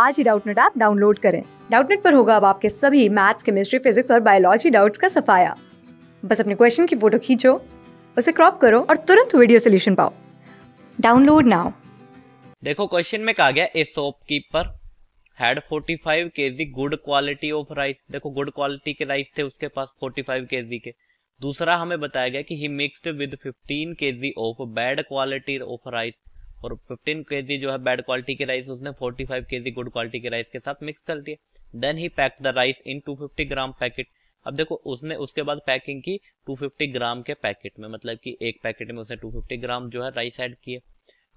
आज ही Doubtnet app download करें डाउटनेट पर होगा अब आपके सभी मैथ्स केमिस्ट्री फिजिक्स और बायोलॉजी डाउट्स का सफाया बस अपने क्वेश्चन की फोटो खींचो उसे क्रॉप करो और तुरंत वीडियो सोल्यूशन पाओ डाउनलोड नाउ देखो क्वेश्चन में कहा गया a shopkeeper had 45 kg good quality of rice देखो गुड क्वालिटी के राइस थे उसके पास 45 केजी के दूसरा हमें बताया गया कि he mixed with 15 kg of bad quality of rice और 15 के जो है बैड क्वालिटी के राइस उसने 45 के गुड क्वालिटी के राइस के साथ मिक्स कर दिया then he pack the rice in 250 gram packet अब देखो उसने उसके बाद पैकिंग की 250 ग्राम के पैकेट में मतलब कि एक पैकेट में उसने 250 ग्राम जो है राइस ऐड किए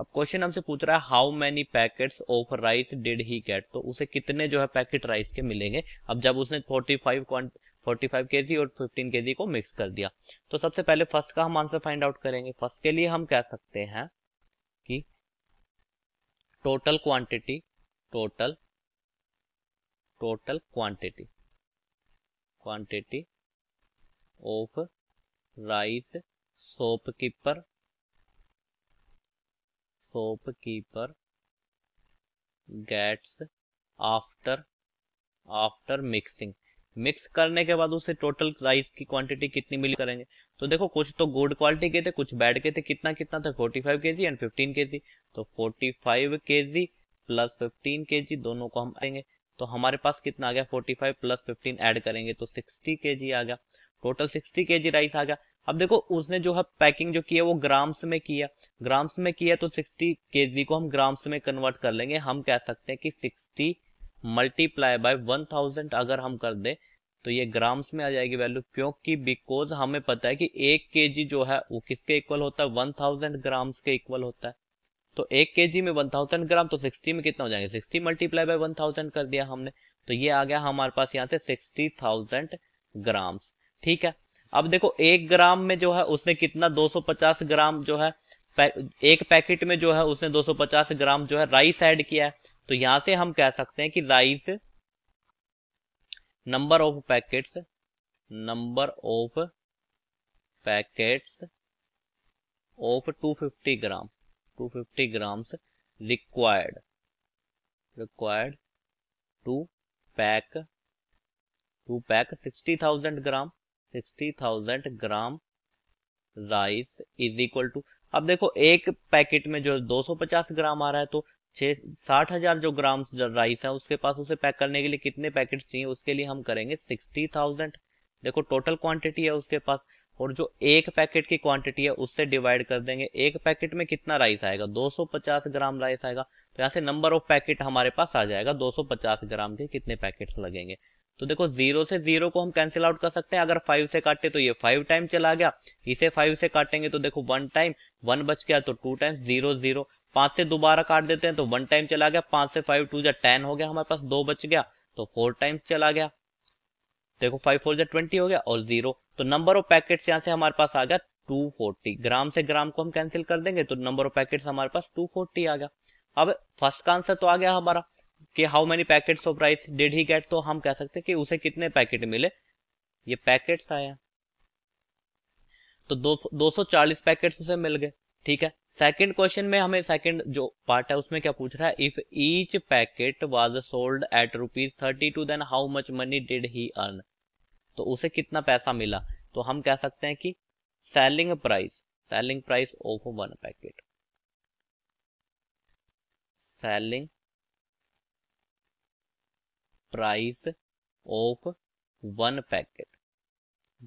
अब क्वेश्चन हमसे पूछ रहा है how many packets of rice did he get तो उसे कितने जो है पैकेट राइस के मिलेंगे अब जब उसने फोर्टी फाइव केजी और फिफ्टीन के को मिक्स कर दिया तो सबसे पहले फर्स्ट का हम आंसर फाइंड आउट करेंगे फर्स्ट के लिए हम कह सकते हैं total quantity total total quantity quantity of rice soap keeper gets after after mixing mix करने के बाद उसे टोटल राइस की क्वांटिटी कितनी मिली करेंगे तो देखो कुछ तो गुड क्वालिटी के थे कुछ बैड के थे कितना कितना था फोर्टी फाइव के जी एंड फिफ्टीन के जी तो फोर्टी फाइव के जी प्लस फिफ्टीन के जी दोनों को हम आएंगे तो हमारे पास कितना आ गया forty five plus fifteen add करेंगे तो सिक्सटी के जी आ गया टोटल सिक्सटी के जी राइस आ गया अब देखो उसने जो है पैकिंग जो किया वो ग्राम्स में किया ग्राम्स में किया तो सिक्सटी के जी को हम ग्राम्स में कन्वर्ट कर लेंगे हम कह सकते हैं कि sixty multiply by one thousand अगर हम कर दें तो ये ग्राम्स में आ जाएगी वैल्यू क्योंकि बिकॉज हमें पता है कि एक के जो है वो किसके इक्वल होता है वन थाउजेंड ग्राम्स के इक्वल होता है तो एक के में वन थाउजेंड ग्राम तो सिक्सटी में कितना हो जाएंगे sixty multiply by one thousand कर दिया हमने तो ये आ गया हमारे पास यहाँ से सिक्सटी थाउजेंड ग्राम्स ठीक है अब देखो एक ग्राम में जो है उसने कितना दो सौ पचास ग्राम जो है पै, एक पैकेट में जो है उसने दो सौ पचास ग्राम जो है राइस ऐड किया है तो यहां से हम कह सकते हैं कि rice number of packets number of packets of 250 gram 250 grams required required to pack to pack 60,000 gram 60,000 gram rice is equal to अब देखो एक पैकेट में जो 250 ग्राम आ रहा है तो छः साठ हज़ार जो ग्राम राइस है उसके पास उसे पैक करने के लिए कितने पैकेट चाहिए उसके लिए हम करेंगे सिक्सटी थाउजेंड देखो टोटल क्वांटिटी है उसके पास और जो एक पैकेट की क्वांटिटी है उससे डिवाइड कर देंगे एक पैकेट में कितना राइस आएगा 250 ग्राम राइस आएगा तो यहाँ से नंबर ऑफ पैकेट हमारे पास आ जाएगा 250 ग्राम के कितने पैकेट्स लगेंगे तो देखो जीरो से जीरो को हम कैंसिल आउट कर सकते हैं अगर फाइव से काटे तो ये फाइव टाइम चला गया इसे फाइव से काटेंगे तो देखो वन टाइम वन बच गया तो टू टाइम जीरो जीरो पांच से दोबारा काट देते हैं तो वन टाइम चला गया पांच से फाइव टू जो टेन हो गया हमारे पास दो बच गया तो फोर टाइम्स चला गया देखो फाइव फोर जा ट्वेंटी हो गया और जीरो तो नंबर ऑफ पैकेट यहाँ से हमारे पास आ गया टू फोर्टी ग्राम से ग्राम को हम कैंसिल कर देंगे तो नंबर ऑफ पैकेट्स हमारे पास टू फोर्टी आ गया अब फर्स्ट का आंसर तो आ गया हमारा कि how many packets of rice did he get तो हम कह सकते हैं कि उसे कितने पैकेट मिले ये पैकेट्स आया तो दो, 240 पैकेट्स उसे मिल गए ठीक है सेकंड क्वेश्चन में हमें सेकंड जो पार्ट है उसमें क्या पूछ रहा है if each packet was sold at rupees thirty two then how much money did he earn तो उसे कितना पैसा मिला तो हम कह सकते हैं कि selling price selling price of one packet selling price of one packet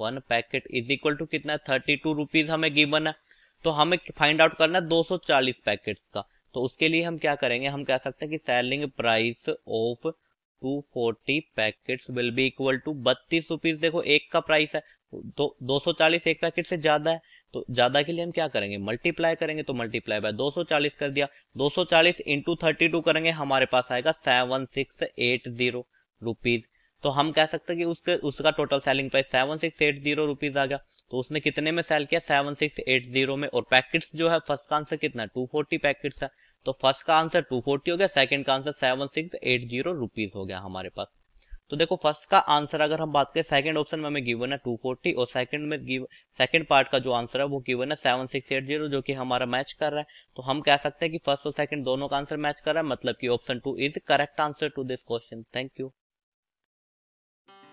one packet is equal to कितना थर्टी टू रुपीज हमें गिवन है तो हमें फाइंड आउट करना है 240 पैकेट्स का तो उसके लिए हम क्या करेंगे हम कह सकते हैं कि selling price of 240 packets will be equal to बत्तीस रुपीज देखो एक का प्राइस है तो 240 एक पैकेट से ज्यादा है तो ज्यादा के लिए हम क्या करेंगे मल्टीप्लाई करेंगे तो मल्टीप्लाई बाय 240 कर दिया 240 इंटू थर्टी करेंगे हमारे पास आएगा seven six eight zero rupees तो हम कह सकते हैं कि उसके उसका total selling price seven six eight zero rupees आ गया तो उसने कितने में सेल किया सेवन सिक्स एट जीरो में और पैकेट्स जो है फर्स्ट का आंसर कितना टू फोर्टी पैकेट है तो फर्स्ट का आंसर टू फोर्टी हो गया सेकंड का answer seven six eight zero rupees हो गया हमारे पास तो देखो फर्स्ट का आंसर अगर हम बात करें सेकंड ऑप्शन में हमें गिवन है फोर्टी और सेकंड में गिव सेकंड पार्ट का जो आंसर है वो गिवन है सेवन सिक्स एट जीरो जो कि हमारा मैच कर रहा है तो हम कह सकते हैं कि फर्स्ट और सेकंड दोनों का आंसर मैच कर रहा है मतलब कि option two is correct answer to this question thank you